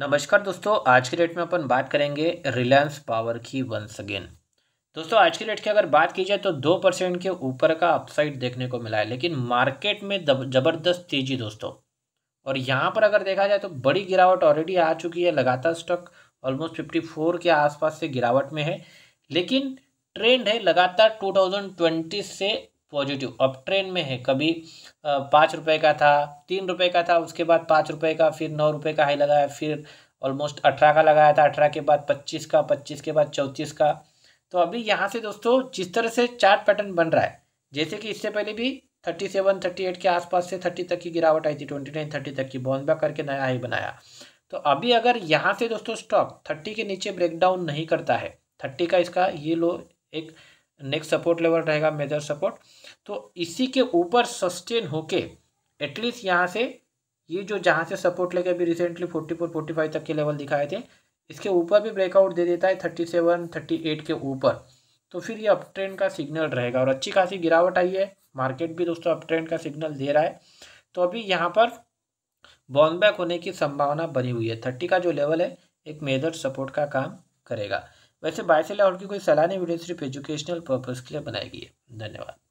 नमस्कार दोस्तों आज के डेट में अपन बात करेंगे रिलायंस पावर की वंस अगेन दोस्तों आज के डेट की अगर बात की जाए तो दो परसेंट के ऊपर का अपसाइड देखने को मिला है लेकिन मार्केट में ज़बरदस्त तेजी दोस्तों और यहाँ पर अगर देखा जाए तो बड़ी गिरावट ऑलरेडी आ चुकी है लगातार स्टॉक ऑलमोस्ट फिफ्टी फोर के आसपास से गिरावट में है लेकिन ट्रेंड है लगातार टू से पॉजिटिव अब ट्रेंड में है कभी पाँच रुपये का था तीन रुपये का था उसके बाद पाँच रुपये का फिर नौ रुपये का हाई लगाया फिर ऑलमोस्ट अठारह का लगाया था अठारह के बाद पच्चीस का पच्चीस के बाद चौंतीस का तो अभी यहाँ से दोस्तों जिस तरह से चार्ट पैटर्न बन रहा है जैसे कि इससे पहले भी थर्टी सेवन थर्टी एट के आसपास से थर्टी तक की गिरावट आई थी ट्वेंटी नाइन थर्टी तक की बाउंस बैक करके नया हाई बनाया तो अभी अगर यहाँ से दोस्तों स्टॉक थर्टी के नीचे ब्रेकडाउन नहीं करता है थर्टी का इसका ये लो एक नेक्स्ट सपोर्ट लेवल रहेगा मेजर सपोर्ट तो इसी के ऊपर सस्टेन होके एटलीस्ट यहाँ से ये जो जहाँ से सपोर्ट लेके अभी recently forty four forty five तक के लेवल दिखाए थे इसके ऊपर भी ब्रेकआउट दे देता है थर्टी सेवन थर्टी एट के ऊपर तो फिर ये अप ट्रेंड का सिग्नल रहेगा और अच्छी खासी गिरावट आई है मार्केट भी दोस्तों अप ट्रेंड का सिग्नल दे रहा है तो अभी यहाँ पर बाउंड बैक होने की संभावना बनी हुई है थर्टी का जो लेवल है एक मेजर सपोर्ट का काम करेगा वैसे बाय से की कोई सलाह नहीं वीडियो सिर्फ एजुकेशनल पर्पज़ के लिए बनाई गई है धन्यवाद